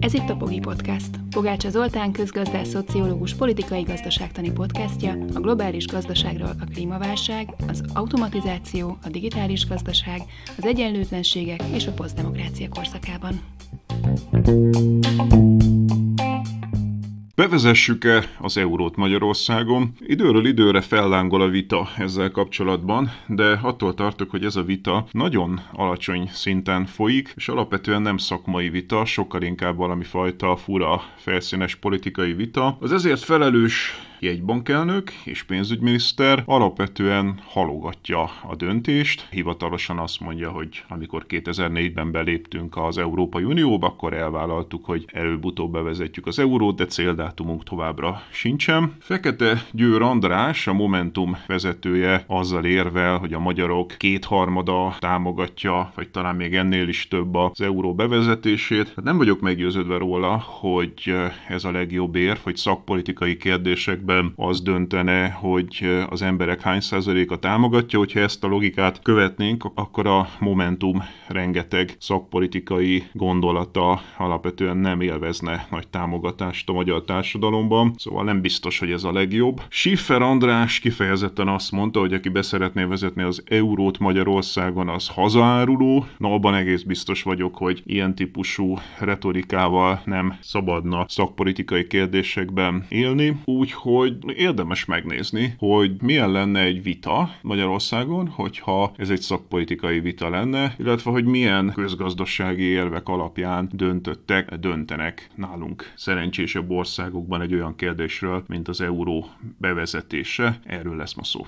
Ez itt a Pogi Podcast. Pogácsa Zoltán közgazdás, szociológus, politikai gazdaságtani podcastja a globális gazdaságról a klímaválság, az automatizáció, a digitális gazdaság, az egyenlőtlenségek és a posztdemokrácia korszakában. Bevezessük-e az eurót Magyarországon? Időről időre fellángol a vita ezzel kapcsolatban, de attól tartok, hogy ez a vita nagyon alacsony szinten folyik, és alapvetően nem szakmai vita, sokkal inkább valami fajta fura felszínes politikai vita. Az ezért felelős jegybankelnök és pénzügyminiszter alapvetően halogatja a döntést. Hivatalosan azt mondja, hogy amikor 2004-ben beléptünk az Európai Unióba, akkor elvállaltuk, hogy előbb-utóbb bevezetjük az eurót, de céldátumunk továbbra sincsen. Fekete Győr András, a Momentum vezetője azzal érvel, hogy a magyarok kétharmada támogatja, vagy talán még ennél is több az euró bevezetését. Hát nem vagyok meggyőződve róla, hogy ez a legjobb érv, hogy szakpolitikai kérdésekben esetben az döntene, hogy az emberek hány százaléka támogatja, hogyha ezt a logikát követnénk, akkor a Momentum rengeteg szakpolitikai gondolata alapvetően nem élvezne nagy támogatást a magyar társadalomban, szóval nem biztos, hogy ez a legjobb. Schiffer András kifejezetten azt mondta, hogy aki beszeretné vezetni az eurót Magyarországon, az hazáruló. Na, abban egész biztos vagyok, hogy ilyen típusú retorikával nem szabadna szakpolitikai kérdésekben élni, úgyhogy hogy érdemes megnézni, hogy milyen lenne egy vita Magyarországon, hogyha ez egy szakpolitikai vita lenne, illetve hogy milyen közgazdasági érvek alapján döntöttek, döntenek nálunk szerencsésebb országokban egy olyan kérdésről, mint az euró bevezetése. Erről lesz ma szó.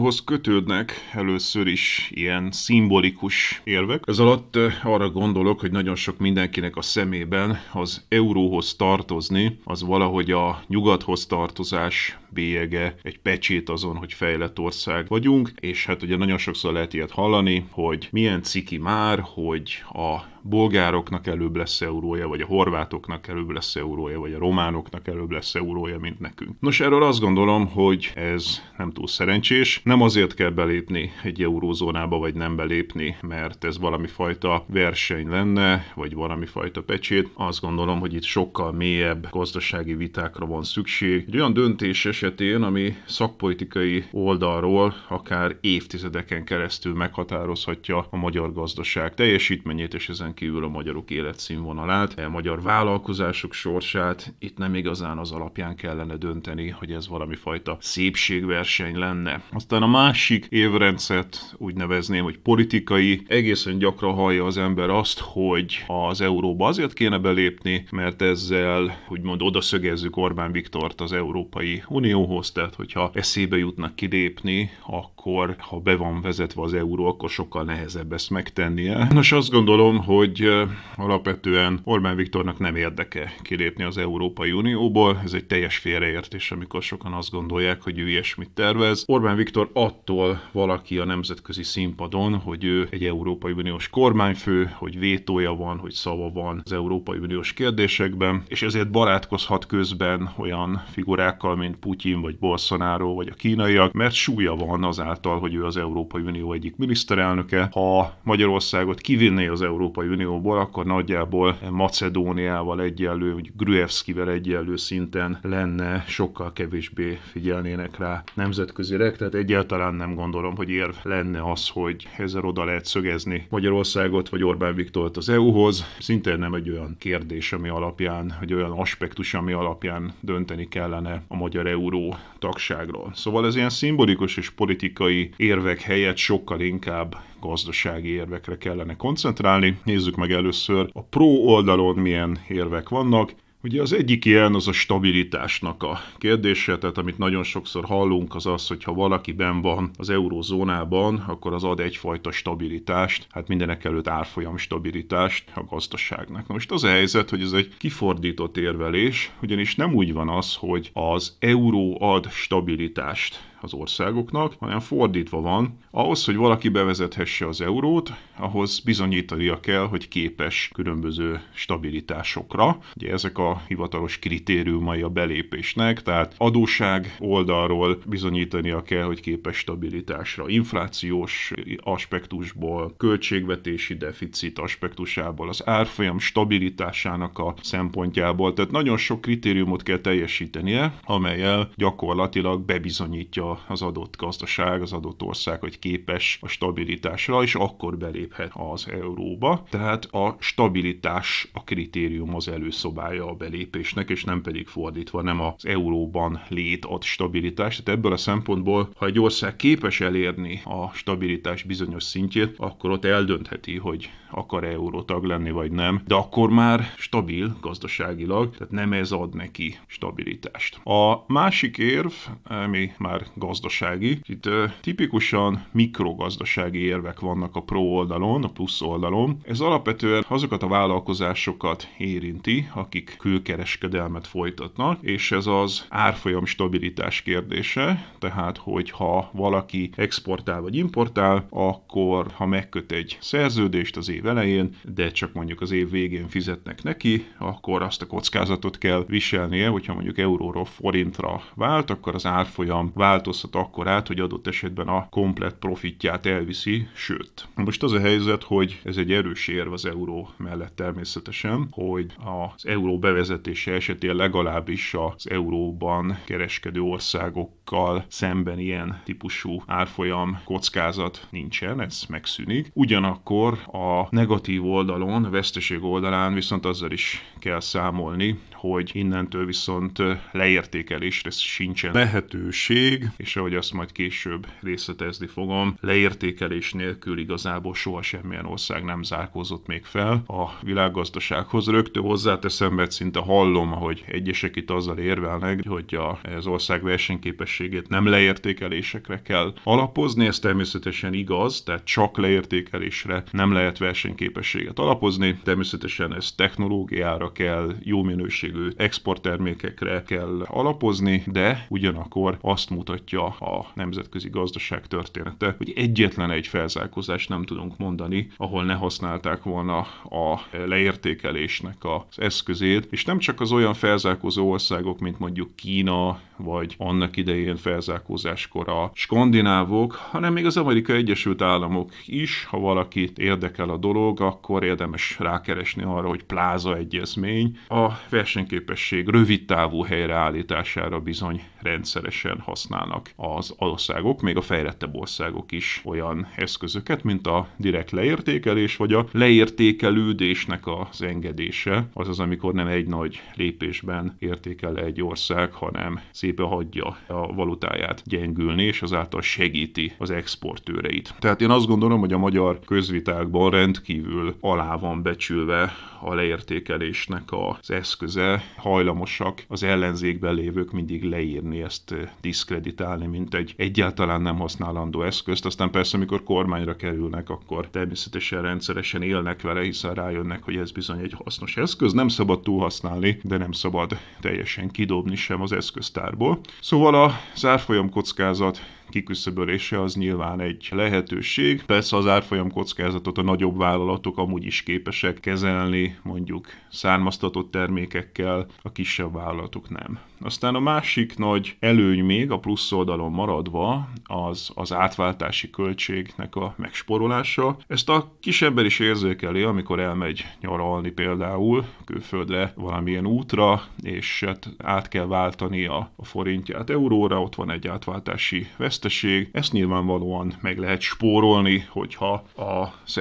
szóhoz kötődnek először is ilyen szimbolikus érvek. Ez alatt eh, arra gondolok, hogy nagyon sok mindenkinek a szemében az euróhoz tartozni, az valahogy a nyugathoz tartozás bélyege, egy pecsét azon, hogy fejlett ország vagyunk, és hát ugye nagyon sokszor lehet ilyet hallani, hogy milyen ciki már, hogy a bolgároknak előbb lesz eurója, vagy a horvátoknak előbb lesz eurója, vagy a románoknak előbb lesz eurója, mint nekünk. Nos, erről azt gondolom, hogy ez nem túl szerencsés. Nem azért kell belépni egy eurózónába, vagy nem belépni, mert ez valami fajta verseny lenne, vagy valami fajta pecsét. Azt gondolom, hogy itt sokkal mélyebb gazdasági vitákra van szükség. Egy olyan döntéses esetén, ami szakpolitikai oldalról akár évtizedeken keresztül meghatározhatja a magyar gazdaság teljesítményét, és ezen kívül a magyarok életszínvonalát, a magyar vállalkozások sorsát. Itt nem igazán az alapján kellene dönteni, hogy ez valami fajta szépségverseny lenne. Aztán a másik évrendszert úgy nevezném, hogy politikai. Egészen gyakran hallja az ember azt, hogy az euróba azért kéne belépni, mert ezzel úgymond odaszögezzük Orbán Viktort az Európai Unió Unióhoz, tehát hogyha eszébe jutnak kilépni, akkor ha be van vezetve az euró, akkor sokkal nehezebb ezt megtennie. Nos, azt gondolom, hogy alapvetően Orbán Viktornak nem érdeke kilépni az Európai Unióból, ez egy teljes félreértés, amikor sokan azt gondolják, hogy ő ilyesmit tervez. Orbán Viktor attól valaki a nemzetközi színpadon, hogy ő egy Európai Uniós kormányfő, hogy vétója van, hogy szava van az Európai Uniós kérdésekben, és ezért barátkozhat közben olyan figurákkal, mint Putin, Putyin, vagy Bolsonaro, vagy a kínaiak, mert súlya van azáltal, hogy ő az Európai Unió egyik miniszterelnöke. Ha Magyarországot kivinné az Európai Unióból, akkor nagyjából Macedóniával egyenlő, vagy Gruevskivel egyenlő szinten lenne, sokkal kevésbé figyelnének rá nemzetközileg, tehát egyáltalán nem gondolom, hogy érv lenne az, hogy ezzel oda lehet szögezni Magyarországot, vagy Orbán Viktort az EU-hoz. Szintén nem egy olyan kérdés, ami alapján, egy olyan aspektus, ami alapján dönteni kellene a magyar EU euró tagságról. Szóval ez ilyen szimbolikus és politikai érvek helyett sokkal inkább gazdasági érvekre kellene koncentrálni. Nézzük meg először a pro oldalon milyen érvek vannak. Ugye az egyik ilyen az a stabilitásnak a kérdése, tehát amit nagyon sokszor hallunk az az, hogy ha valaki ben van az eurózónában, akkor az ad egyfajta stabilitást, hát mindenek előtt árfolyam stabilitást a gazdaságnak. Na most az a helyzet, hogy ez egy kifordított érvelés, ugyanis nem úgy van az, hogy az euró ad stabilitást az országoknak, hanem fordítva van, ahhoz, hogy valaki bevezethesse az eurót, ahhoz bizonyítania kell, hogy képes különböző stabilitásokra. Ugye ezek a hivatalos kritériumai a belépésnek, tehát adóság oldalról bizonyítania kell, hogy képes stabilitásra. Inflációs aspektusból, költségvetési deficit aspektusából, az árfolyam stabilitásának a szempontjából, tehát nagyon sok kritériumot kell teljesítenie, amelyel gyakorlatilag bebizonyítja az adott gazdaság, az adott ország, hogy képes a stabilitásra, és akkor belép beléphet az euróba, tehát a stabilitás a kritérium az előszobája a belépésnek, és nem pedig fordítva, nem az euróban lét ad stabilitást. Tehát ebből a szempontból, ha egy ország képes elérni a stabilitás bizonyos szintjét, akkor ott eldöntheti, hogy akar eurótag lenni vagy nem, de akkor már stabil gazdaságilag, tehát nem ez ad neki stabilitást. A másik érv, ami már gazdasági, itt tipikusan mikrogazdasági érvek vannak a pro oldalon, oldalon, a plusz oldalon. Ez alapvetően azokat a vállalkozásokat érinti, akik külkereskedelmet folytatnak, és ez az árfolyam stabilitás kérdése, tehát hogyha valaki exportál vagy importál, akkor ha megköt egy szerződést az év elején, de csak mondjuk az év végén fizetnek neki, akkor azt a kockázatot kell viselnie, hogyha mondjuk euróról forintra vált, akkor az árfolyam változhat akkor át, hogy adott esetben a komplet profitját elviszi, sőt. Most az a helyzet, hogy ez egy erős érv az euró mellett természetesen, hogy az euró bevezetése esetén legalábbis az euróban kereskedő országokkal szemben ilyen típusú árfolyam kockázat nincsen, ez megszűnik. Ugyanakkor a negatív oldalon, a veszteség oldalán viszont azzal is kell számolni, hogy innentől viszont leértékelésre sincsen lehetőség, és ahogy azt majd később részletezni fogom, leértékelés nélkül igazából soha semmilyen ország nem zárkózott még fel a világgazdasághoz. Rögtön hozzáteszem, mert szinte hallom, hogy egyesek itt azzal érvelnek, hogy a, az ország versenyképességét nem leértékelésekre kell alapozni, ez természetesen igaz, tehát csak leértékelésre nem lehet versenyképességet alapozni, természetesen ez technológiára kell, jó minőség minőségű exporttermékekre kell alapozni, de ugyanakkor azt mutatja a nemzetközi gazdaság története, hogy egyetlen egy felzárkózást nem tudunk mondani, ahol ne használták volna a leértékelésnek az eszközét, és nem csak az olyan felzárkózó országok, mint mondjuk Kína, vagy annak idején felzárkózáskor a skandinávok, hanem még az Amerikai Egyesült Államok is, ha valakit érdekel a dolog, akkor érdemes rákeresni arra, hogy pláza egyezmény. A verseny versenyképesség rövid távú helyreállítására bizony rendszeresen használnak az országok, még a fejlettebb országok is olyan eszközöket, mint a direkt leértékelés, vagy a leértékelődésnek az engedése, azaz amikor nem egy nagy lépésben értékel egy ország, hanem szépen hagyja a valutáját gyengülni, és azáltal segíti az exportőreit. Tehát én azt gondolom, hogy a magyar közvitákban rendkívül alá van becsülve a leértékelésnek az eszköze, hajlamosak az ellenzékben lévők mindig leírni tudni ezt eh, diszkreditálni, mint egy egyáltalán nem használandó eszközt. Aztán persze, amikor kormányra kerülnek, akkor természetesen rendszeresen élnek vele, hiszen rájönnek, hogy ez bizony egy hasznos eszköz. Nem szabad túlhasználni, de nem szabad teljesen kidobni sem az eszköztárból. Szóval a zárfolyam kockázat kiküszöbölése az nyilván egy lehetőség. Persze az árfolyam kockázatot a nagyobb vállalatok amúgy is képesek kezelni, mondjuk származtatott termékekkel, a kisebb vállalatok nem. Aztán a másik nagy előny még a plusz oldalon maradva az az átváltási költségnek a megsporolása. Ezt a kis ember is érzékeli, amikor elmegy nyaralni például külföldre valamilyen útra, és hát át kell váltani a, forintját euróra, ott van egy átváltási vesztés, veszteség. Ezt nyilvánvalóan meg lehet spórolni, hogyha az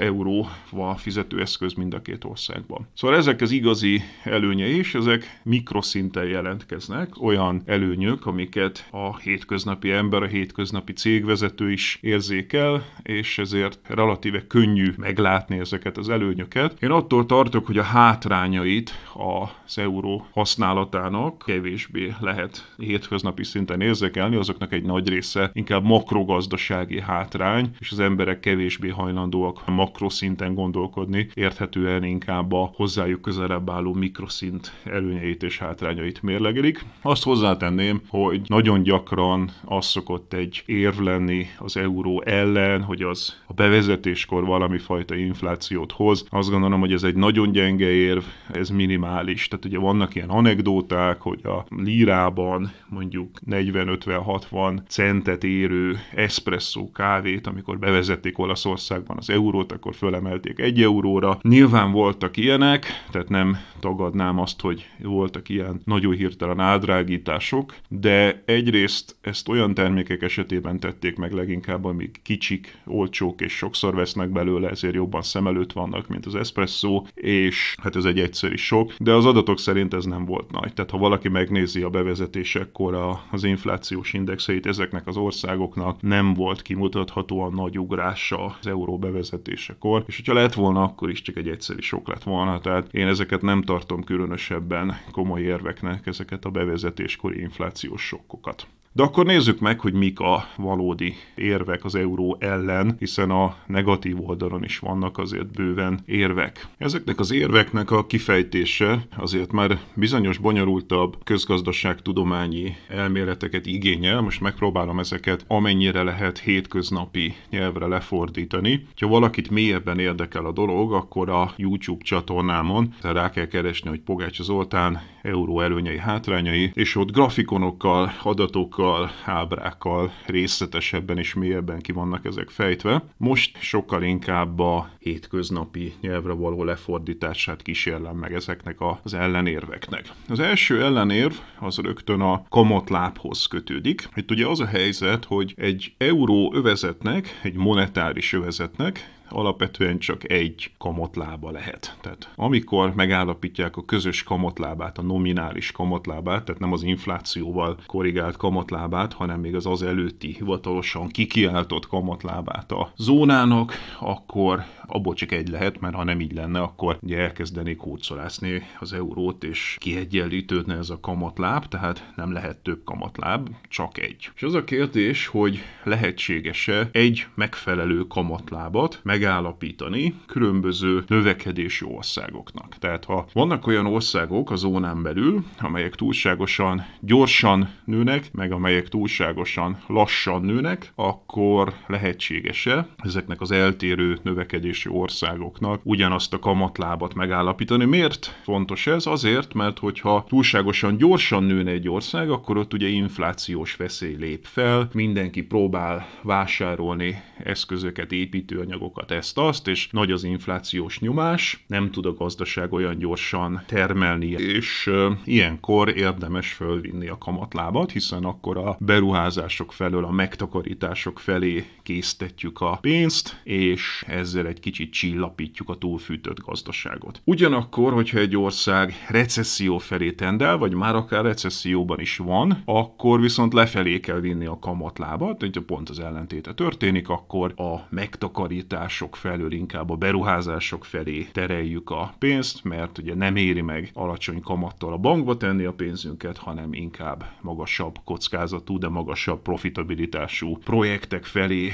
fizető eszköz mind a két országban. Szóval ezek az igazi előnyei, és ezek mikroszinten jelentkeznek, olyan előnyök, amiket a hétköznapi ember, a hétköznapi cégvezető is érzékel, és ezért relatíve könnyű meglátni ezeket az előnyöket. Én attól tartok, hogy a hátrányait az euró használatának kevésbé lehet hétköznapi szinten érzékelni, azoknak egy nagy része inkább inkább makrogazdasági hátrány, és az emberek kevésbé hajlandóak makroszinten gondolkodni, érthetően inkább a hozzájuk közelebb álló mikroszint előnyeit és hátrányait mérlegelik. Azt hozzátenném, hogy nagyon gyakran az szokott egy érv lenni az euró ellen, hogy az a bevezetéskor valami fajta inflációt hoz. Azt gondolom, hogy ez egy nagyon gyenge érv, ez minimális. Tehát ugye vannak ilyen anekdóták, hogy a lírában mondjuk 40-50-60 centet ér érő espresszó kávét, amikor bevezették Olaszországban az eurót, akkor fölemelték egy euróra. Nyilván voltak ilyenek, tehát nem tagadnám azt, hogy voltak ilyen nagyon hirtelen áldrágítások, de egyrészt ezt olyan termékek esetében tették meg leginkább, amik kicsik, olcsók és sokszor vesznek belőle, ezért jobban szem előtt vannak, mint az espresszó, és hát ez egy egyszerű sok, de az adatok szerint ez nem volt nagy. Tehát ha valaki megnézi a bevezetésekkor az inflációs indexeit ezeknek az országoknak országoknak nem volt kimutathatóan nagy ugrása az euró bevezetésekor, és hogyha lett volna, akkor is csak egy egyszerű sok lett volna, tehát én ezeket nem tartom különösebben komoly érveknek, ezeket a bevezetéskori inflációs sokkokat. De akkor nézzük meg, hogy mik a valódi érvek az euró ellen, hiszen a negatív oldalon is vannak azért bőven érvek. Ezeknek az érveknek a kifejtése azért már bizonyos bonyolultabb közgazdaságtudományi elméleteket igényel, most megpróbálom ezeket ezeket amennyire lehet hétköznapi nyelvre lefordítani. Ha valakit mélyebben érdekel a dolog, akkor a YouTube csatornámon rá kell keresni, hogy Pogács Zoltán euró előnyei, hátrányai, és ott grafikonokkal, adatokkal, ábrákkal részletesebben és mélyebben ki vannak ezek fejtve. Most sokkal inkább a hétköznapi nyelvre való lefordítását kísérlem meg ezeknek az ellenérveknek. Az első ellenérv az rögtön a kamatlábhoz kötődik. Itt ugye az a helyzet, hogy egy euró övezetnek, egy monetáris övezetnek alapvetően csak egy kamatlába lehet. Tehát amikor megállapítják a közös kamatlábát, a nominális kamatlábát, tehát nem az inflációval korrigált kamatlábát, hanem még az az előtti hivatalosan kikiáltott kamatlábát a zónának, akkor abból csak egy lehet, mert ha nem így lenne, akkor ugye elkezdenék hócolászni az eurót, és kiegyenlítődne ez a kamatláb, tehát nem lehet több kamatláb, csak egy. És az a kérdés, hogy lehetséges-e egy megfelelő kamatlábat meg megállapítani különböző növekedési országoknak. Tehát ha vannak olyan országok a zónán belül, amelyek túlságosan gyorsan nőnek, meg amelyek túlságosan lassan nőnek, akkor lehetséges-e ezeknek az eltérő növekedési országoknak ugyanazt a kamatlábat megállapítani. Miért fontos ez? Azért, mert hogyha túlságosan gyorsan nőne egy ország, akkor ott ugye inflációs veszély lép fel, mindenki próbál vásárolni eszközöket, építőanyagokat, ezt-azt, és nagy az inflációs nyomás, nem tud a gazdaság olyan gyorsan termelni, és ilyenkor érdemes fölvinni a kamatlábat, hiszen akkor a beruházások felől a megtakarítások felé késztetjük a pénzt, és ezzel egy kicsit csillapítjuk a túlfűtött gazdaságot. Ugyanakkor, hogyha egy ország recesszió felé tendel, vagy már akár recesszióban is van, akkor viszont lefelé kell vinni a kamatlábat, hogyha pont az ellentéte történik, akkor akkor a megtakarítások felől inkább a beruházások felé tereljük a pénzt, mert ugye nem éri meg alacsony kamattal a bankba tenni a pénzünket, hanem inkább magasabb kockázatú, de magasabb profitabilitású projektek felé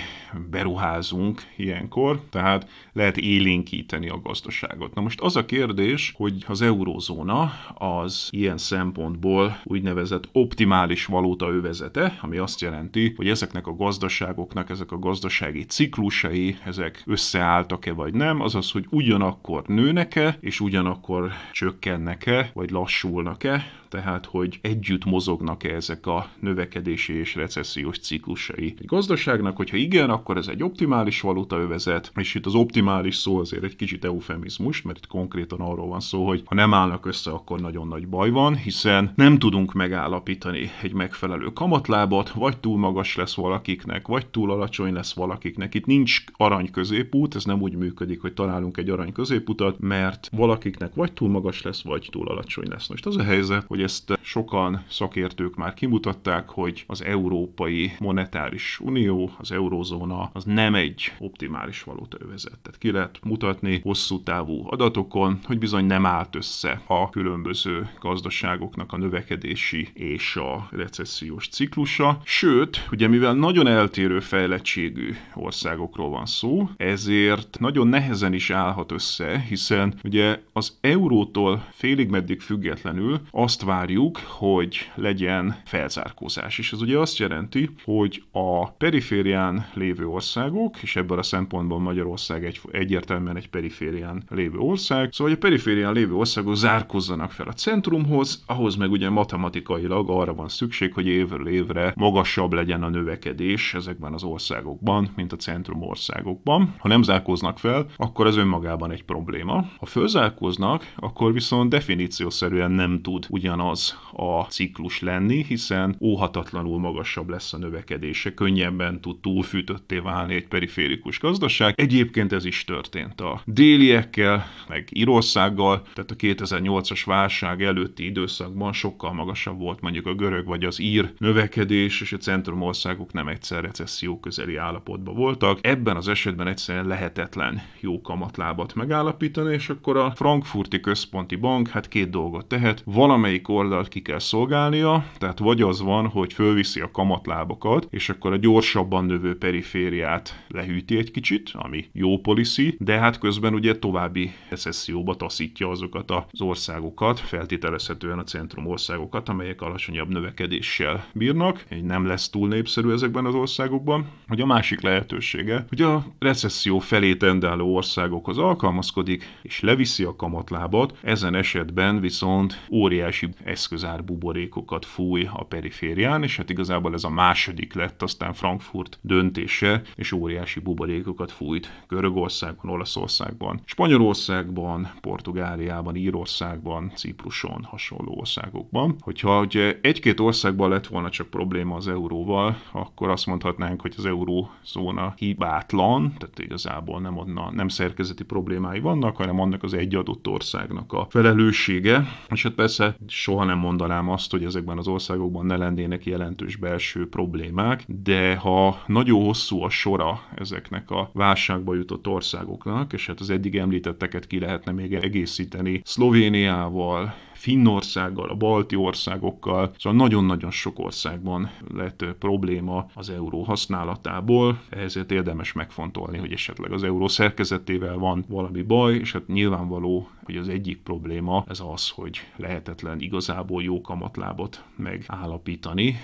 beruházunk ilyenkor, tehát lehet élénkíteni a gazdaságot. Na most az a kérdés, hogy az eurózóna az ilyen szempontból úgynevezett optimális valóta övezete, ami azt jelenti, hogy ezeknek a gazdaságoknak, ezek a gazdaságok gazdasági ciklusai, ezek összeálltak-e vagy nem, azaz, hogy ugyanakkor nőnek-e, és ugyanakkor csökkennek-e, vagy lassulnak-e, tehát hogy együtt mozognak-e ezek a növekedési és recessziós ciklusai. Egy gazdaságnak, hogyha igen, akkor ez egy optimális valutaövezet, és itt az optimális szó azért egy kicsit eufemizmus, mert itt konkrétan arról van szó, hogy ha nem állnak össze, akkor nagyon nagy baj van, hiszen nem tudunk megállapítani egy megfelelő kamatlábat, vagy túl magas lesz valakiknek, vagy túl alacsony lesz valakiknek. Itt nincs arany középút, ez nem úgy működik, hogy találunk egy arany középutat, mert valakiknek vagy túl magas lesz, vagy túl alacsony lesz. Most az a helyzet, hogy ezt sokan szakértők már kimutatták, hogy az Európai Monetáris Unió, az Eurózóna az nem egy optimális övezet. Tehát ki lehet mutatni hosszú távú adatokon, hogy bizony nem állt össze a különböző gazdaságoknak a növekedési és a recessziós ciklusa. Sőt, ugye mivel nagyon eltérő fejlettségű országokról van szó, ezért nagyon nehezen is állhat össze, hiszen ugye az eurótól félig meddig függetlenül azt várjuk, hogy legyen felzárkózás. És ez ugye azt jelenti, hogy a periférián lévő országok, és ebből a szempontból Magyarország egy, egyértelműen egy periférián lévő ország, szóval a periférián lévő országok zárkozzanak fel a centrumhoz, ahhoz meg ugye matematikailag arra van szükség, hogy évről évre magasabb legyen a növekedés ezekben az országokban, mint a centrum országokban. Ha nem zárkóznak fel, akkor ez önmagában egy probléma. Ha fölzárkoznak, akkor viszont definíciószerűen nem tud ugyan ugyanaz a ciklus lenni, hiszen óhatatlanul magasabb lesz a növekedése, könnyebben tud túlfűtötté válni egy periférikus gazdaság. Egyébként ez is történt a déliekkel, meg Írországgal, tehát a 2008-as válság előtti időszakban sokkal magasabb volt mondjuk a görög vagy az ír növekedés, és a centrumországok nem egyszer recesszió közeli állapotban voltak. Ebben az esetben egyszerűen lehetetlen jó kamatlábat megállapítani, és akkor a frankfurti központi bank hát két dolgot tehet, valamelyik egyik oldalt ki kell szolgálnia, tehát vagy az van, hogy fölviszi a kamatlábakat, és akkor a gyorsabban növő perifériát lehűti egy kicsit, ami jó policy, de hát közben ugye további recesszióba taszítja azokat az országokat, feltételezhetően a centrum országokat, amelyek alacsonyabb növekedéssel bírnak, így nem lesz túl népszerű ezekben az országokban, hogy a másik lehetősége, hogy a recesszió felé tendáló országokhoz alkalmazkodik, és leviszi a kamatlábat, ezen esetben viszont óriási eszközár buborékokat fúj a periférián, és hát igazából ez a második lett aztán Frankfurt döntése, és óriási buborékokat fújt Görögországban, Olaszországban, Spanyolországban, Portugáliában, Írországban, Cipruson, hasonló országokban. Hogyha ugye egy-két országban lett volna csak probléma az euróval, akkor azt mondhatnánk, hogy az eurózóna hibátlan, tehát igazából nem, adna, nem szerkezeti problémái vannak, hanem annak az egy adott országnak a felelőssége. És hát persze soha nem mondanám azt, hogy ezekben az országokban ne lennének jelentős belső problémák, de ha nagyon hosszú a sora ezeknek a válságba jutott országoknak, és hát az eddig említetteket ki lehetne még egészíteni Szlovéniával, Finnországgal, a balti országokkal, szóval nagyon-nagyon sok országban lett probléma az euró használatából, ezért érdemes megfontolni, hogy esetleg az euró szerkezetével van valami baj, és hát nyilvánvaló, hogy az egyik probléma ez az, hogy lehetetlen igazából jó kamatlábot megállapítani,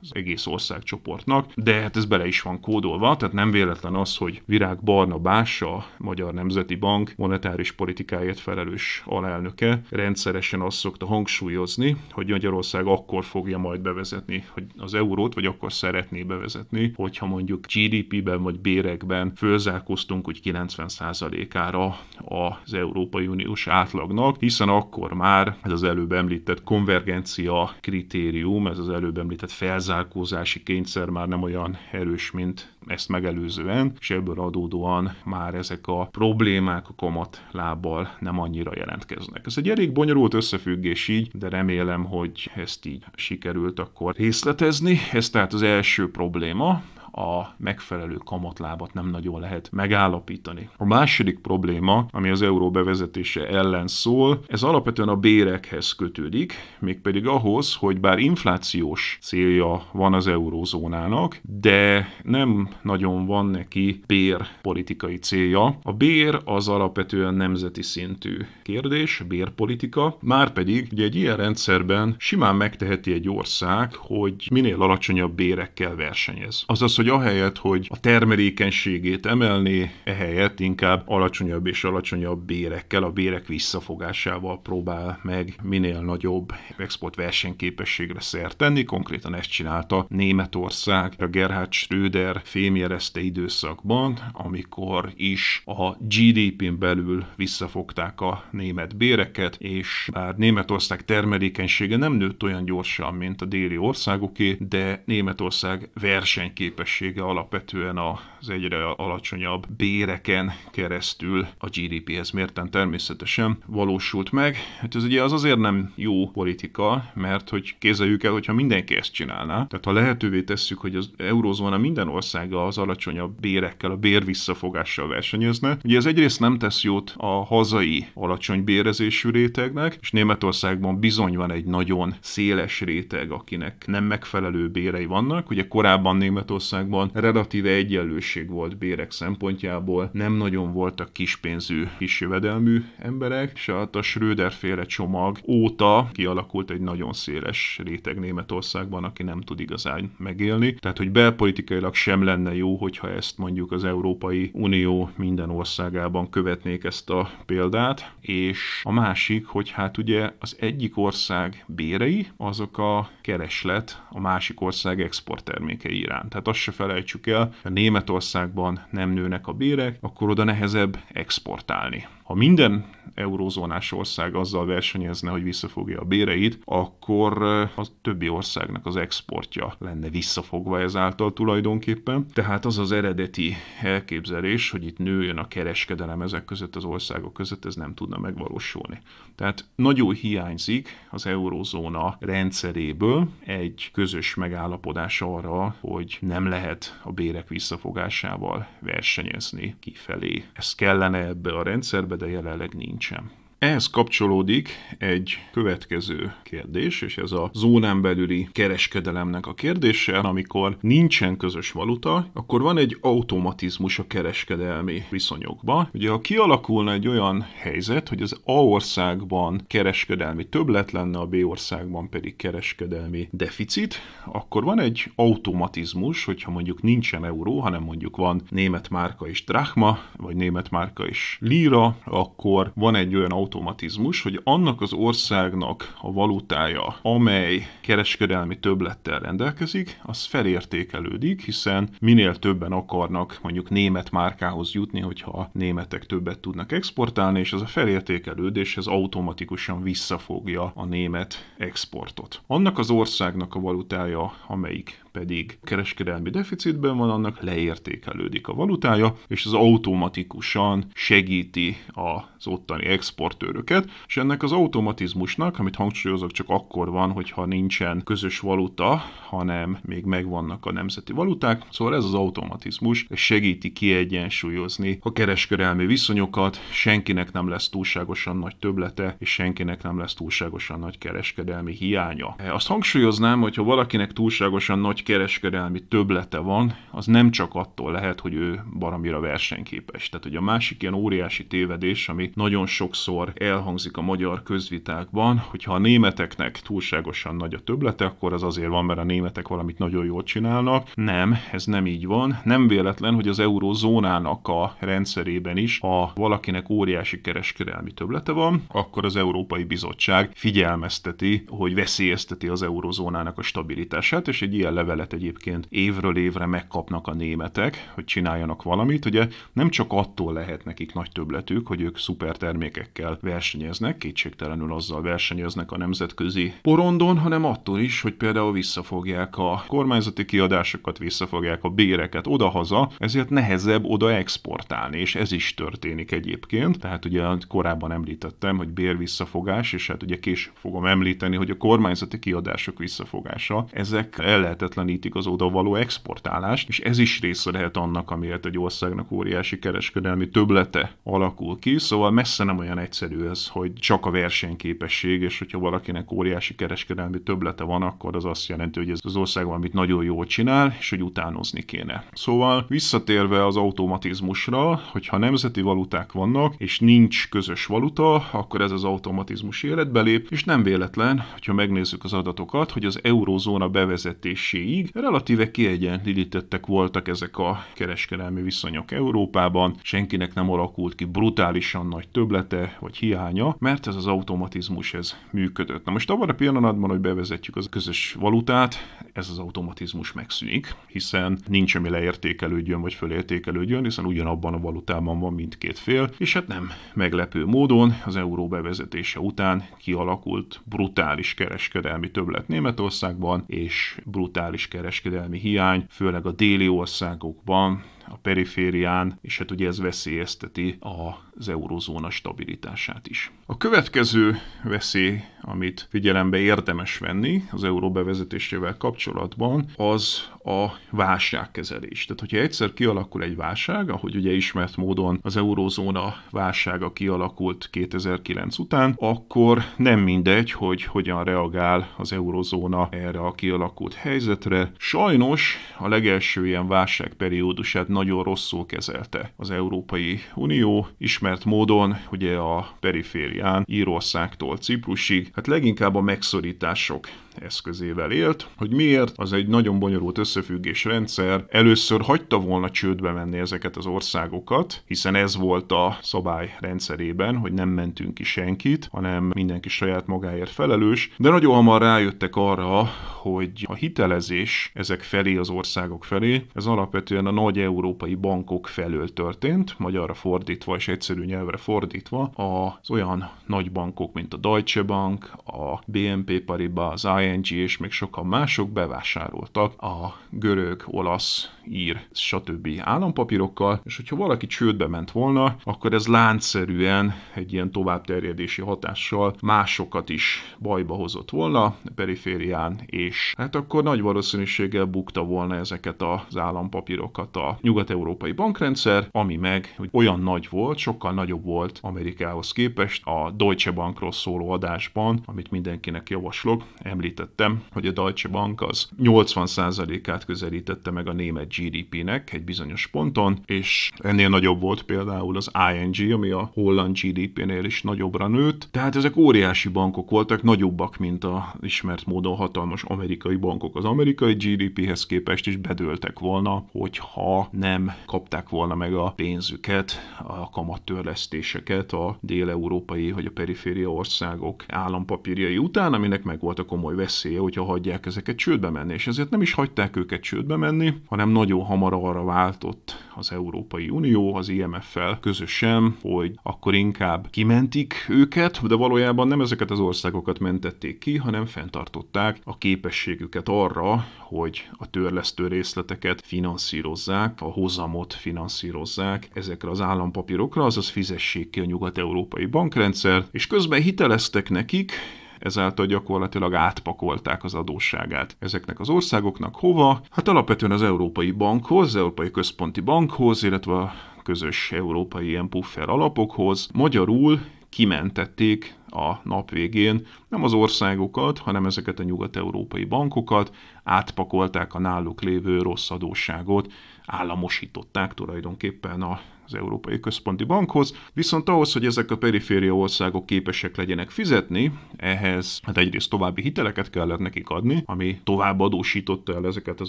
az egész országcsoportnak, de hát ez bele is van kódolva, tehát nem véletlen az, hogy Virág Barna Bása, Magyar Nemzeti Bank monetáris politikáért felelős alelnöke rendszeresen azt szokta hangsúlyozni, hogy Magyarország akkor fogja majd bevezetni, hogy az eurót, vagy akkor szeretné bevezetni, hogyha mondjuk GDP-ben vagy bérekben fölzárkóztunk úgy 90%-ára az Európai Uniós átlagnak, hiszen akkor már ez az előbb említett konvergencia kritérium, ez az előbb említett tehát felzárkózási kényszer már nem olyan erős, mint ezt megelőzően, és ebből adódóan már ezek a problémák a komat lábbal nem annyira jelentkeznek. Ez egy elég bonyolult összefüggés így, de remélem, hogy ezt így sikerült akkor részletezni. Ez tehát az első probléma, a megfelelő kamatlábat nem nagyon lehet megállapítani. A második probléma, ami az euró bevezetése ellen szól, ez alapvetően a bérekhez kötődik, mégpedig ahhoz, hogy bár inflációs célja van az eurózónának, de nem nagyon van neki bér politikai célja. A bér az alapvetően nemzeti szintű kérdés, bérpolitika, Márpedig ugye egy ilyen rendszerben simán megteheti egy ország, hogy minél alacsonyabb bérekkel versenyez. Azaz, hogy ahelyett, hogy a termelékenységét emelni, ehelyett inkább alacsonyabb és alacsonyabb bérekkel, a bérek visszafogásával próbál meg minél nagyobb export versenyképességre szert tenni. Konkrétan ezt csinálta Németország a Gerhard Schröder fémjerezte időszakban, amikor is a GDP-n belül visszafogták a német béreket, és bár Németország termelékenysége nem nőtt olyan gyorsan, mint a déli országoké, de Németország versenyképes képessége alapvetően az egyre alacsonyabb béreken keresztül a GDP-hez mérten természetesen valósult meg. Hát ez ugye az azért nem jó politika, mert hogy kézeljük el, hogyha mindenki ezt csinálná. Tehát ha lehetővé tesszük, hogy az eurózóna minden országa az alacsonyabb bérekkel, a bér visszafogással versenyezne, ugye ez egyrészt nem tesz jót a hazai alacsony bérezésű rétegnek, és Németországban bizony van egy nagyon széles réteg, akinek nem megfelelő bérei vannak. Ugye korábban Németország Magyarországban relatíve egyenlőség volt bérek szempontjából, nem nagyon voltak kispénzű, kis jövedelmű emberek, és hát a Schröder féle csomag óta kialakult egy nagyon széles réteg Németországban, aki nem tud igazán megélni. Tehát, hogy belpolitikailag sem lenne jó, hogyha ezt mondjuk az Európai Unió minden országában követnék ezt a példát, és a másik, hogy hát ugye az egyik ország bérei, azok a kereslet a másik ország exporttermékei iránt. Tehát az se felejtsük el, ha Németországban nem nőnek a bérek, akkor oda nehezebb exportálni. Ha minden eurózónás ország azzal versenyezne, hogy visszafogja a béreit, akkor a többi országnak az exportja lenne visszafogva ezáltal tulajdonképpen. Tehát az az eredeti elképzelés, hogy itt nőjön a kereskedelem ezek között az országok között, ez nem tudna megvalósulni. Tehát nagyon hiányzik az eurózóna rendszeréből egy közös megállapodás arra, hogy nem lehet a bérek visszafogásával versenyezni kifelé. Ez kellene ebbe a rendszerbe, de jelenleg nincsen. Ehhez kapcsolódik egy következő kérdés, és ez a zónán belüli kereskedelemnek a kérdése, amikor nincsen közös valuta, akkor van egy automatizmus a kereskedelmi viszonyokban. Ugye ha kialakulna egy olyan helyzet, hogy az A országban kereskedelmi többlet lenne, a B országban pedig kereskedelmi deficit, akkor van egy automatizmus, hogyha mondjuk nincsen euró, hanem mondjuk van német márka és drachma, vagy német márka és líra, akkor van egy olyan automatizmus, hogy annak az országnak a valutája, amely kereskedelmi töblettel rendelkezik, az felértékelődik, hiszen minél többen akarnak mondjuk német márkához jutni, hogyha a németek többet tudnak exportálni, és ez a felértékelődés ez automatikusan visszafogja a német exportot. Annak az országnak a valutája, amelyik pedig kereskedelmi deficitben van, annak leértékelődik a valutája, és az automatikusan segíti az ottani exportőröket, és ennek az automatizmusnak, amit hangsúlyozok, csak akkor van, hogyha nincsen közös valuta, hanem még megvannak a nemzeti valuták, szóval ez az automatizmus segíti kiegyensúlyozni a kereskedelmi viszonyokat, senkinek nem lesz túlságosan nagy töblete, és senkinek nem lesz túlságosan nagy kereskedelmi hiánya. Azt hangsúlyoznám, hogy valakinek túlságosan nagy nagy kereskedelmi töblete van, az nem csak attól lehet, hogy ő baromira versenyképes. Tehát, hogy a másik ilyen óriási tévedés, ami nagyon sokszor elhangzik a magyar közvitákban, hogyha a németeknek túlságosan nagy a töblete, akkor az azért van, mert a németek valamit nagyon jól csinálnak. Nem, ez nem így van. Nem véletlen, hogy az eurozónának a rendszerében is, ha valakinek óriási kereskedelmi töblete van, akkor az Európai Bizottság figyelmezteti, hogy veszélyezteti az eurozónának a stabilitását, és egy ilyen levelet egyébként évről évre megkapnak a németek, hogy csináljanak valamit. Ugye nem csak attól lehet nekik nagy töbletük, hogy ők szuper termékekkel versenyeznek, kétségtelenül azzal versenyeznek a nemzetközi porondon, hanem attól is, hogy például visszafogják a kormányzati kiadásokat, visszafogják a béreket odahaza, ezért nehezebb oda exportálni, és ez is történik egyébként. Tehát ugye korábban említettem, hogy bérvisszafogás, és hát ugye később fogom említeni, hogy a kormányzati kiadások visszafogása, ezek lehetett lehetetlenítik az oda való exportálást, és ez is része lehet annak, amiért egy országnak óriási kereskedelmi töblete alakul ki, szóval messze nem olyan egyszerű ez, hogy csak a versenyképesség, és hogyha valakinek óriási kereskedelmi töblete van, akkor az azt jelenti, hogy ez az ország valamit nagyon jól csinál, és hogy utánozni kéne. Szóval visszatérve az automatizmusra, hogyha nemzeti valuták vannak, és nincs közös valuta, akkor ez az automatizmus életbe lép, és nem véletlen, hogyha megnézzük az adatokat, hogy az eurózóna bevezetési 2000-ig relatíve kiegyenlítettek voltak ezek a kereskedelmi viszonyok Európában, senkinek nem alakult ki brutálisan nagy töblete vagy hiánya, mert ez az automatizmus ez működött. Na most abban a pillanatban, hogy bevezetjük az közös valutát, ez az automatizmus megszűnik, hiszen nincs ami leértékelődjön vagy fölértékelődjön, hiszen ugyanabban a valutában van mindkét fél, és hát nem meglepő módon az euró bevezetése után kialakult brutális kereskedelmi többlet Németországban, és brutális globális kereskedelmi hiány, főleg a déli országokban a periférián, és hát ugye ez veszélyezteti az eurozóna stabilitását is. A következő veszély, amit figyelembe érdemes venni az euró bevezetésével kapcsolatban, az a válságkezelés. Tehát, hogyha egyszer kialakul egy válság, ahogy ugye ismert módon az eurózóna válsága kialakult 2009 után, akkor nem mindegy, hogy hogyan reagál az eurózóna erre a kialakult helyzetre. Sajnos a legelső ilyen válság periódusát nagyon rosszul kezelte az Európai Unió, ismert módon ugye a periférián Írországtól Ciprusig, hát leginkább a megszorítások eszközével élt. Hogy miért? Az egy nagyon bonyolult összefüggés rendszer. Először hagyta volna csődbe menni ezeket az országokat, hiszen ez volt a szabály rendszerében, hogy nem mentünk ki senkit, hanem mindenki saját magáért felelős, de nagyon hamar rájöttek arra, hogy a hitelezés ezek felé, az országok felé, ez alapvetően a nagy európai bankok felől történt, magyarra fordítva és egyszerű nyelvre fordítva, az olyan nagy bankok, mint a Deutsche Bank, a BNP Paribas, az ING és még sokan mások bevásároltak a görög, olasz, ír, stb. állampapírokkal, és hogyha valaki csődbe ment volna, akkor ez láncszerűen egy ilyen továbbterjedési hatással másokat is bajba hozott volna, a periférián, és hát akkor nagy valószínűséggel bukta volna ezeket az állampapírokat a nyugat-európai bankrendszer, ami meg hogy olyan nagy volt, sokkal nagyobb volt Amerikához képest a Deutsche Bankról szóló adásban, amit mindenkinek javaslok, említ említettem, hogy a Deutsche Bank az 80%-át közelítette meg a német GDP-nek egy bizonyos ponton, és ennél nagyobb volt például az ING, ami a holland GDP-nél is nagyobbra nőtt. Tehát ezek óriási bankok voltak, nagyobbak, mint a ismert módon hatalmas amerikai bankok. Az amerikai GDP-hez képest is bedőltek volna, hogyha nem kapták volna meg a pénzüket, a kamattörlesztéseket a dél-európai vagy a periféria országok állampapírjai után, aminek meg volt a komoly veszélye, hogyha hagyják ezeket csődbe menni, és ezért nem is hagyták őket csődbe menni, hanem nagyon hamar arra váltott az Európai Unió az IMF-fel közösen, hogy akkor inkább kimentik őket, de valójában nem ezeket az országokat mentették ki, hanem fenntartották a képességüket arra, hogy a törlesztő részleteket finanszírozzák, a hozamot finanszírozzák ezekre az állampapírokra, azaz fizessék ki a nyugat-európai bankrendszer, és közben hiteleztek nekik, ezáltal gyakorlatilag átpakolták az adósságát ezeknek az országoknak. Hova? Hát alapvetően az Európai Bankhoz, az Európai Központi Bankhoz, illetve a közös európai ilyen puffer alapokhoz. Magyarul kimentették a nap végén nem az országokat, hanem ezeket a nyugat-európai bankokat, átpakolták a náluk lévő rossz adósságot, államosították tulajdonképpen a az Európai Központi Bankhoz, viszont ahhoz, hogy ezek a periféria országok képesek legyenek fizetni, ehhez hát egyrészt további hiteleket kellett nekik adni, ami tovább adósította el ezeket az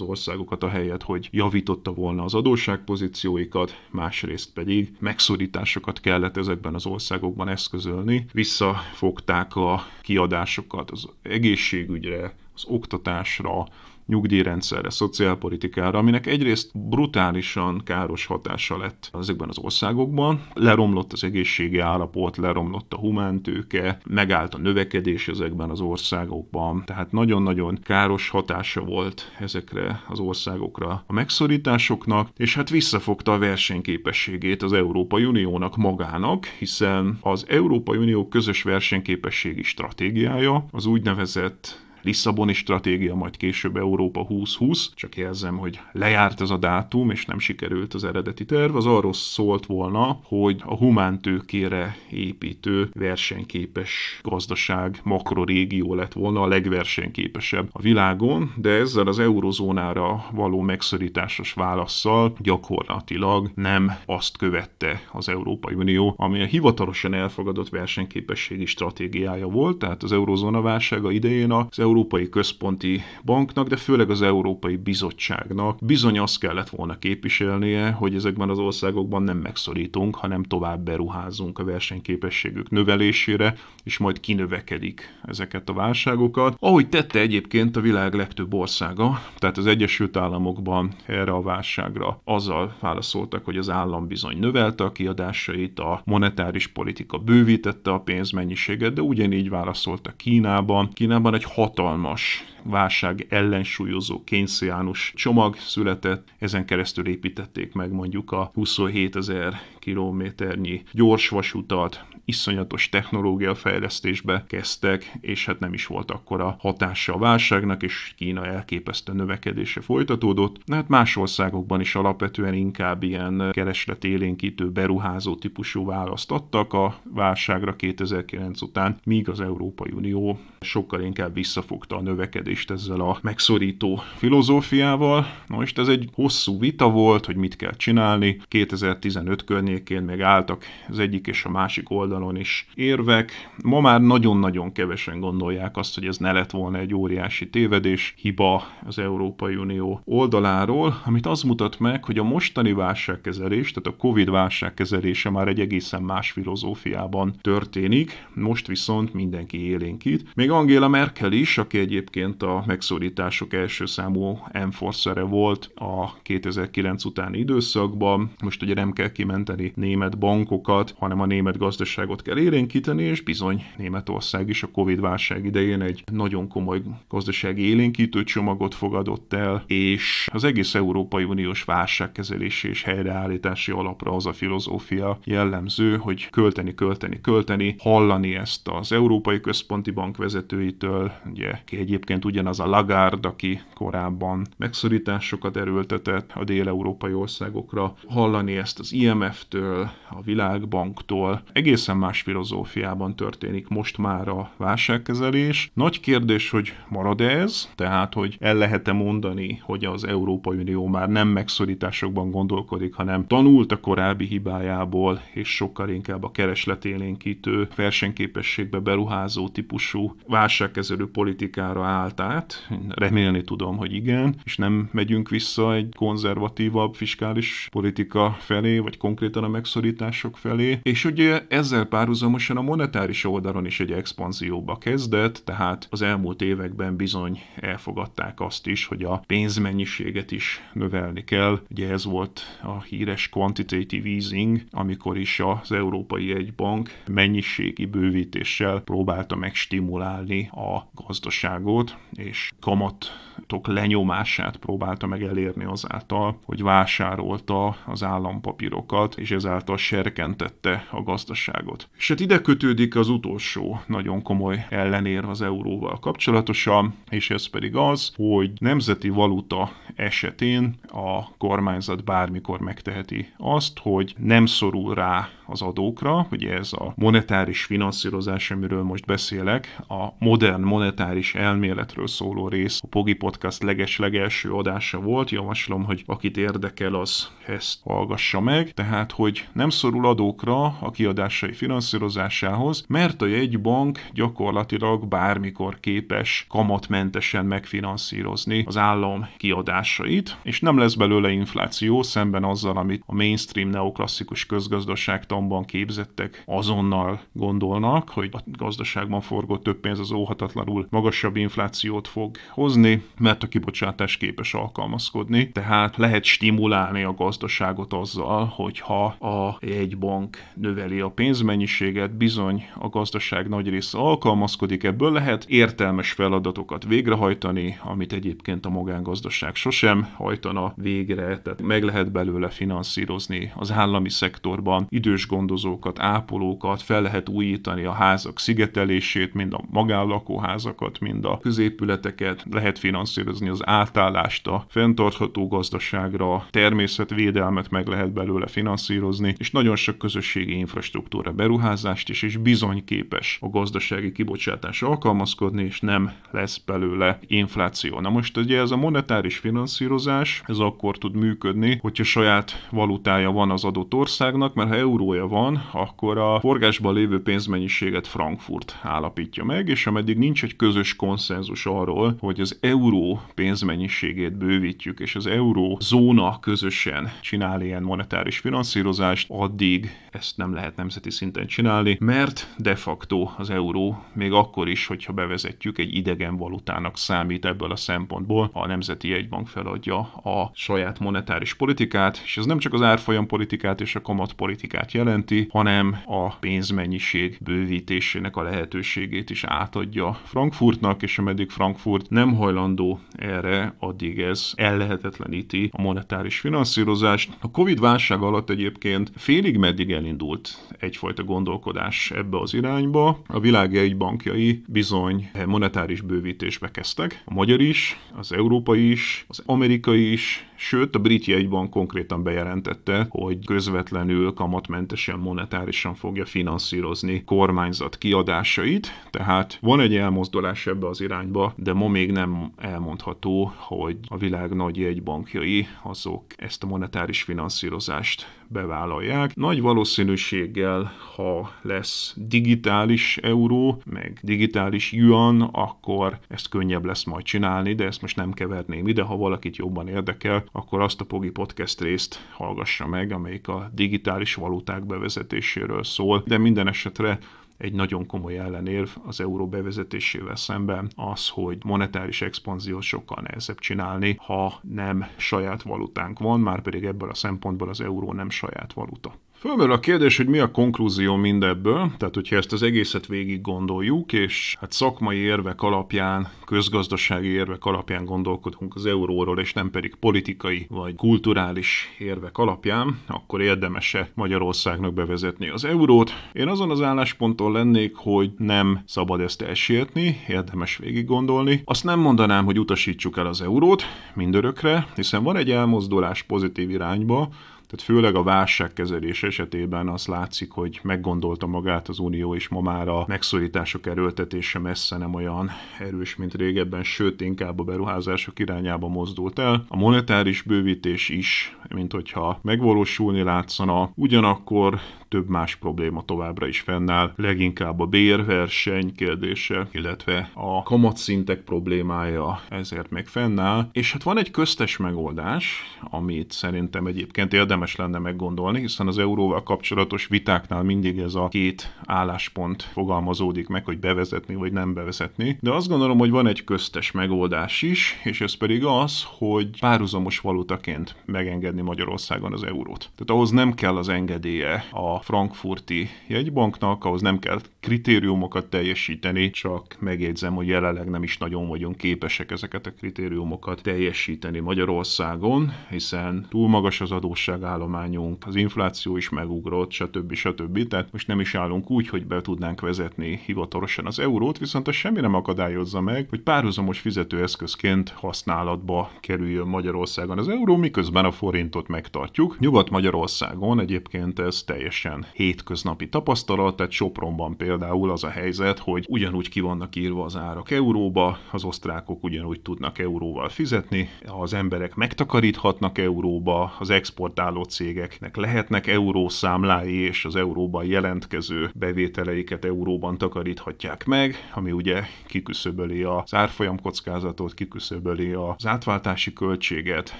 országokat a helyet, hogy javította volna az adósságpozícióikat, másrészt pedig megszorításokat kellett ezekben az országokban eszközölni, visszafogták a kiadásokat az egészségügyre, az oktatásra, nyugdíjrendszerre, szociálpolitikára, aminek egyrészt brutálisan káros hatása lett ezekben az országokban. Leromlott az egészségi állapot, leromlott a humántőke, megállt a növekedés ezekben az országokban, tehát nagyon-nagyon káros hatása volt ezekre az országokra a megszorításoknak, és hát visszafogta a versenyképességét az Európai Uniónak magának, hiszen az Európai Unió közös versenyképességi stratégiája az úgynevezett Lisszaboni stratégia, majd később Európa 2020, csak jelzem, hogy lejárt ez a dátum, és nem sikerült az eredeti terv, az arról szólt volna, hogy a humántőkére építő versenyképes gazdaság makrorégió lett volna a legversenyképesebb a világon, de ezzel az eurozónára való megszorításos válaszsal gyakorlatilag nem azt követte az Európai Unió, ami a hivatalosan elfogadott versenyképességi stratégiája volt, tehát az eurozóna válsága idején az Európai Központi Banknak, de főleg az Európai Bizottságnak bizony azt kellett volna képviselnie, hogy ezekben az országokban nem megszorítunk, hanem tovább beruházunk a versenyképességük növelésére, és majd kinövekedik ezeket a válságokat. Ahogy tette egyébként a világ legtöbb országa, tehát az Egyesült Államokban erre a válságra azzal válaszoltak, hogy az állam bizony növelte a kiadásait, a monetáris politika bővítette a pénzmennyiséget, de ugyanígy a Kínában. Kínában egy hat hatalmas válság ellensúlyozó kénziánus csomag született, ezen keresztül építették meg mondjuk a 27 ezer kilométernyi gyors vasutat, iszonyatos technológiafejlesztésbe kezdtek, és hát nem is volt akkora hatása a válságnak, és Kína elképesztő növekedése folytatódott. Hát más országokban is alapvetően inkább ilyen keresletélénkítő, beruházó típusú választ adtak a válságra 2009 után, míg az Európai Unió sokkal inkább visszafogta a növekedést ezzel a megszorító filozófiával. Na most ez egy hosszú vita volt, hogy mit kell csinálni. 2015 környékén környékén még álltak az egyik és a másik oldalon is érvek. Ma már nagyon-nagyon kevesen gondolják azt, hogy ez ne lett volna egy óriási tévedés, hiba az Európai Unió oldaláról, amit az mutat meg, hogy a mostani válságkezelés, tehát a Covid válságkezelése már egy egészen más filozófiában történik, most viszont mindenki élénkít. Még Angela Merkel is, aki egyébként a megszorítások első számú enforcere volt a 2009 utáni időszakban, most ugye nem kell kimenteni beli német bankokat, hanem a német gazdaságot kell élénkíteni, és bizony Németország is a Covid-válság idején egy nagyon komoly gazdasági élénkítő csomagot fogadott el, és az egész Európai Uniós válságkezelési és helyreállítási alapra az a filozófia jellemző, hogy költeni, költeni, költeni, hallani ezt az Európai Központi Bank vezetőitől, ugye, ki egyébként ugyanaz a Lagarde, aki korábban megszorításokat erőltetett a dél-európai országokra, hallani ezt az imf Fedtől, a Világbanktól. Egészen más filozófiában történik most már a válságkezelés. Nagy kérdés, hogy marad -e ez, tehát hogy el lehet-e mondani, hogy az Európai Unió már nem megszorításokban gondolkodik, hanem tanult a korábbi hibájából, és sokkal inkább a keresletélénkítő, versenyképességbe beruházó típusú válságkezelő politikára állt át. Remélni tudom, hogy igen, és nem megyünk vissza egy konzervatívabb fiskális politika felé, vagy konkrétan a megszorítások felé, és ugye ezzel párhuzamosan a monetáris oldalon is egy expanzióba kezdett, tehát az elmúlt években bizony elfogadták azt is, hogy a pénzmennyiséget is növelni kell. Ugye ez volt a híres quantitative easing, amikor is az Európai Egybank mennyiségi bővítéssel próbálta megstimulálni a gazdaságot, és kamatok lenyomását próbálta meg elérni azáltal, hogy vásárolta az állampapírokat, és és ezáltal serkentette a gazdaságot. És hát ide kötődik az utolsó nagyon komoly ellenér az euróval kapcsolatosan, és ez pedig az, hogy nemzeti valuta esetén a kormányzat bármikor megteheti azt, hogy nem szorul rá az adókra, ugye ez a monetáris finanszírozás, amiről most beszélek, a modern monetáris elméletről szóló rész, a Pogi Podcast leges-legelső adása volt, javaslom, hogy akit érdekel, az ezt hallgassa meg, tehát, hogy nem szorul adókra a kiadásai finanszírozásához, mert a jegybank gyakorlatilag bármikor képes kamatmentesen megfinanszírozni az állam kiadásait, és nem lesz belőle infláció szemben azzal, amit a mainstream neoklasszikus közgazdaságtan államban képzettek azonnal gondolnak, hogy a gazdaságban forgó több pénz az óhatatlanul magasabb inflációt fog hozni, mert a kibocsátás képes alkalmazkodni, tehát lehet stimulálni a gazdaságot azzal, hogyha a egy bank növeli a pénzmennyiséget, bizony a gazdaság nagy része alkalmazkodik, ebből lehet értelmes feladatokat végrehajtani, amit egyébként a magángazdaság sosem hajtana végre, tehát meg lehet belőle finanszírozni az állami szektorban idős gondozókat, ápolókat, fel lehet újítani a házak szigetelését, mind a magánlakóházakat, mind a középületeket, lehet finanszírozni az átállást a fenntartható gazdaságra, természetvédelmet meg lehet belőle finanszírozni, és nagyon sok közösségi infrastruktúra beruházást is, és bizony képes a gazdasági kibocsátás alkalmazkodni, és nem lesz belőle infláció. Na most ugye ez a monetáris finanszírozás, ez akkor tud működni, hogyha saját valutája van az adott országnak, mert ha euró adója van, akkor a forgásban lévő pénzmennyiséget Frankfurt állapítja meg, és ameddig nincs egy közös konszenzus arról, hogy az euró pénzmennyiségét bővítjük, és az euró zóna közösen csinál ilyen monetáris finanszírozást, addig ezt nem lehet nemzeti szinten csinálni, mert de facto az euró még akkor is, hogyha bevezetjük, egy idegen valutának számít ebből a szempontból, ha a Nemzeti Egybank feladja a saját monetáris politikát, és ez nem csak az árfolyam politikát és a kamat politikát jelenti, hanem a pénzmennyiség bővítésének a lehetőségét is átadja Frankfurtnak, és ameddig Frankfurt nem hajlandó erre, addig ez ellehetetleníti a monetáris finanszírozást. A Covid válság alatt egyébként félig meddig elindult egyfajta gondolkodás ebbe az irányba. A világ egy bankjai bizony monetáris bővítésbe kezdtek. A magyar is, az európai is, az amerikai is, Sőt, a brit jegyban konkrétan bejelentette, hogy közvetlenül kamatmentesen monetárisan fogja finanszírozni kormányzat kiadásait, tehát van egy elmozdulás ebbe az irányba, de ma még nem elmondható, hogy a világ nagy jegybankjai azok ezt a monetáris finanszírozást bevállalják. Nagy valószínűséggel, ha lesz digitális euró, meg digitális yuan, akkor ezt könnyebb lesz majd csinálni, de ezt most nem keverném ide, ha valakit jobban érdekel, akkor azt a Pogi Podcast részt hallgassa meg, amelyik a digitális valuták bevezetéséről szól, de minden esetre egy nagyon komoly ellenérv az euró bevezetésével szemben az, hogy monetáris expanziót sokkal nehezebb csinálni, ha nem saját valutánk van, már pedig ebből a szempontból az euró nem saját valuta. Fölmerül a kérdés, hogy mi a konklúzió mindebből, tehát hogyha ezt az egészet végig gondoljuk, és hát szakmai érvek alapján, közgazdasági érvek alapján gondolkodunk az euróról, és nem pedig politikai vagy kulturális érvek alapján, akkor érdemese Magyarországnak bevezetni az eurót. Én azon az állásponton lennék, hogy nem szabad ezt elsietni, érdemes végig gondolni. Azt nem mondanám, hogy utasítsuk el az eurót mindörökre, hiszen van egy elmozdulás pozitív irányba, tehát főleg a válságkezelés esetében az látszik, hogy meggondolta magát az Unió, és ma már a megszorítások erőltetése messze nem olyan erős, mint régebben, sőt inkább a beruházások irányába mozdult el. A monetáris bővítés is, mint hogyha megvalósulni látszana, ugyanakkor több más probléma továbbra is fennáll, leginkább a bérverseny kérdése, illetve a kamatszintek problémája ezért még fennáll, és hát van egy köztes megoldás, amit szerintem egyébként érdemes lenne meggondolni, hiszen az euróval kapcsolatos vitáknál mindig ez a két álláspont fogalmazódik meg, hogy bevezetni vagy nem bevezetni, de azt gondolom, hogy van egy köztes megoldás is, és ez pedig az, hogy párhuzamos valutaként megengedni Magyarországon az eurót. Tehát ahhoz nem kell az engedélye a frankfurti jegybanknak, ahhoz nem kell kritériumokat teljesíteni, csak megjegyzem, hogy jelenleg nem is nagyon vagyunk képesek ezeket a kritériumokat teljesíteni Magyarországon, hiszen túl magas az adósságállományunk, az infláció is megugrott, stb. stb. Tehát most nem is állunk úgy, hogy be tudnánk vezetni hivatalosan az eurót, viszont az semmi nem akadályozza meg, hogy párhuzamos fizetőeszközként használatba kerüljön Magyarországon az euró, miközben a forintot megtartjuk. Nyugat-Magyarországon egyébként ez teljesen teljesen hétköznapi tapasztalat, tehát Sopronban például az a helyzet, hogy ugyanúgy ki vannak írva az árak euróba, az osztrákok ugyanúgy tudnak euróval fizetni, az emberek megtakaríthatnak euróba, az exportáló cégeknek lehetnek eurószámlái, és az euróban jelentkező bevételeiket euróban takaríthatják meg, ami ugye kiküszöböli az árfolyam kockázatot, kiküszöböli az átváltási költséget,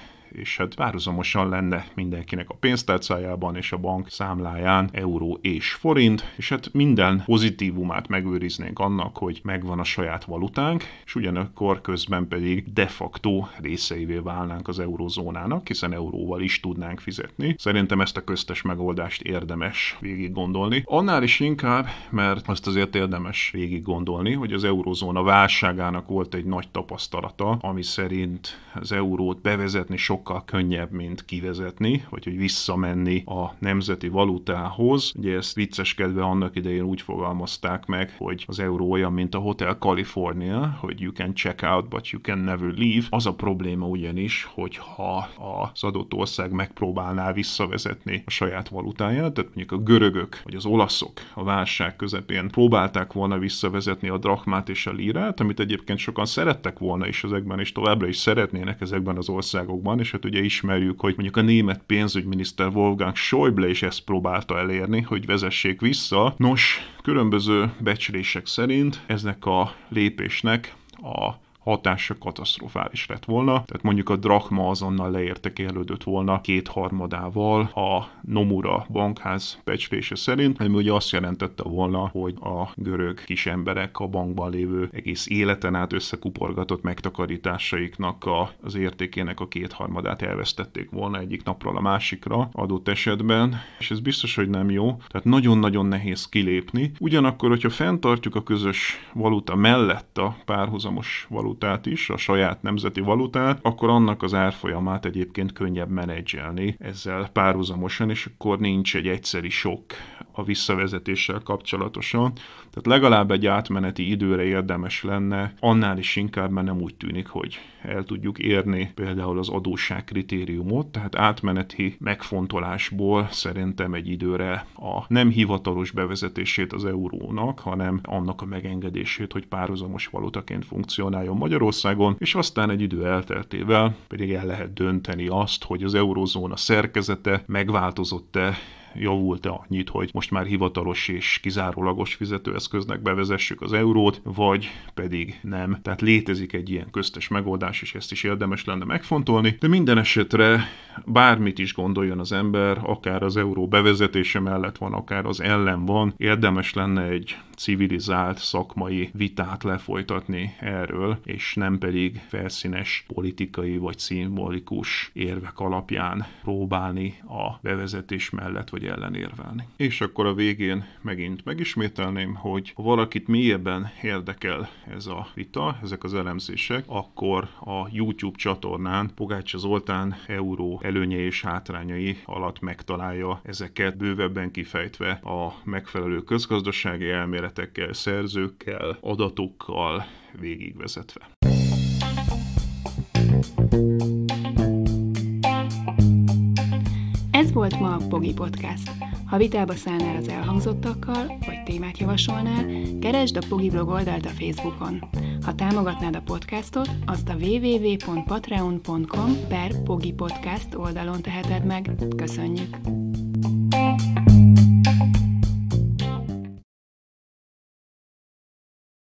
és hát várhuzamosan lenne mindenkinek a pénztárcájában és a bank számláján euró és forint, és hát minden pozitívumát megőriznénk annak, hogy megvan a saját valutánk, és ugyanakkor közben pedig de facto részeivé válnánk az eurózónának, hiszen euróval is tudnánk fizetni. Szerintem ezt a köztes megoldást érdemes végig gondolni. Annál is inkább, mert azt azért érdemes végig gondolni, hogy az eurózóna válságának volt egy nagy tapasztalata, ami szerint az eurót bevezetni sok sokkal könnyebb, mint kivezetni, vagy hogy visszamenni a nemzeti valutához. Ugye ezt vicceskedve annak idején úgy fogalmazták meg, hogy az euró olyan, mint a Hotel California, hogy you can check out, but you can never leave. Az a probléma ugyanis, hogyha az adott ország megpróbálná visszavezetni a saját valutáját, tehát mondjuk a görögök vagy az olaszok a válság közepén próbálták volna visszavezetni a drachmát és a lírát, amit egyébként sokan szerettek volna, és ezekben is továbbra is szeretnének ezekben az országokban, és eset hát ugye ismerjük, hogy mondjuk a német pénzügyminiszter Wolfgang Schäuble is ezt próbálta elérni, hogy vezessék vissza. Nos, különböző becslések szerint eznek a lépésnek a hatása katasztrofális lett volna. Tehát mondjuk a drakma azonnal leértekelődött volna kétharmadával a Nomura bankház becslése szerint, ami ugye azt jelentette volna, hogy a görög kisemberek a bankban lévő egész életen át összekuporgatott megtakarításaiknak a, az értékének a kétharmadát elvesztették volna egyik napról a másikra adott esetben, és ez biztos, hogy nem jó, tehát nagyon-nagyon nehéz kilépni. Ugyanakkor, hogyha fenntartjuk a közös valuta mellett a párhuzamos valuta valutát is, a saját nemzeti valutát, akkor annak az árfolyamát egyébként könnyebb menedzselni ezzel párhuzamosan, és akkor nincs egy egyszeri sok a visszavezetéssel kapcsolatosan. Tehát legalább egy átmeneti időre érdemes lenne, annál is inkább, mert nem úgy tűnik, hogy el tudjuk érni például az adósság kritériumot, tehát átmeneti megfontolásból szerintem egy időre a nem hivatalos bevezetését az eurónak, hanem annak a megengedését, hogy párhuzamos valutaként funkcionáljon Magyarországon, és aztán egy idő elteltével pedig el lehet dönteni azt, hogy az eurózóna szerkezete megváltozott-e javult-e annyit, hogy most már hivatalos és kizárólagos fizetőeszköznek bevezessük az eurót, vagy pedig nem. Tehát létezik egy ilyen köztes megoldás, és ezt is érdemes lenne megfontolni, de minden esetre bármit is gondoljon az ember, akár az euró bevezetése mellett van, akár az ellen van, érdemes lenne egy civilizált szakmai vitát lefolytatni erről, és nem pedig felszínes politikai vagy szimbolikus érvek alapján próbálni a bevezetés mellett, vagy hogy ellenérvelni. És akkor a végén megint megismételném, hogy ha valakit mélyebben érdekel ez a vita, ezek az elemzések, akkor a YouTube csatornán Pogácsa Zoltán euró előnyei és hátrányai alatt megtalálja ezeket bővebben kifejtve a megfelelő közgazdasági elméletekkel, szerzőkkel, adatokkal végigvezetve. volt ma a Pogi Podcast. Ha vitába szállnál az elhangzottakkal, vagy témát javasolnál, keresd a Pogi blog oldalt a Facebookon. Ha támogatnád a podcastot, azt a www.patreon.com per Pogi Podcast oldalon teheted meg. Köszönjük!